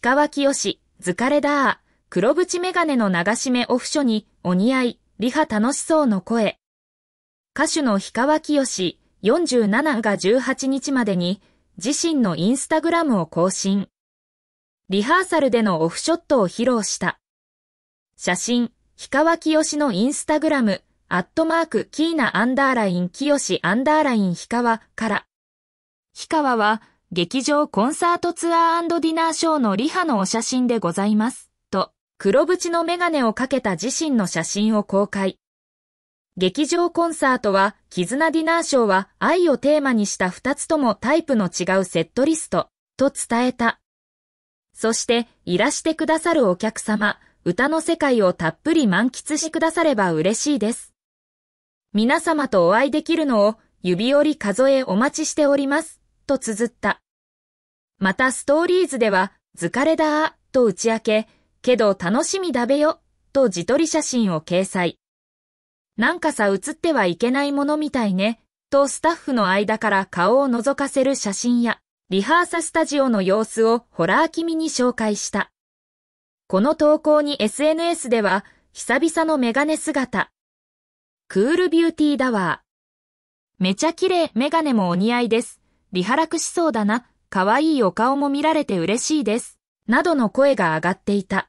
氷川清よし、疲れだー、黒縁メガネの流し目オフ書に、お似合い、リハ楽しそうの声。歌手の氷川清よし、47が18日までに、自身のインスタグラムを更新。リハーサルでのオフショットを披露した。写真、氷川清しのインスタグラム、アットマーク、キーナアンダーライン、清しアンダーライン、氷川から。氷川は、劇場コンサートツアーディナーショーのリハのお写真でございます。と、黒縁のメガネをかけた自身の写真を公開。劇場コンサートは、絆ディナーショーは愛をテーマにした2つともタイプの違うセットリスト、と伝えた。そして、いらしてくださるお客様、歌の世界をたっぷり満喫してくだされば嬉しいです。皆様とお会いできるのを指折り数えお待ちしております、と綴った。またストーリーズでは、疲れだと打ち明け、けど楽しみだべよと自撮り写真を掲載。なんかさ写ってはいけないものみたいね、とスタッフの間から顔を覗かせる写真や、リハーサスタジオの様子をホラー気味に紹介した。この投稿に SNS では、久々のメガネ姿。クールビューティーダワー。めちゃ綺麗メガネもお似合いです。リハラクしそうだな。可愛いお顔も見られて嬉しいです、などの声が上がっていた。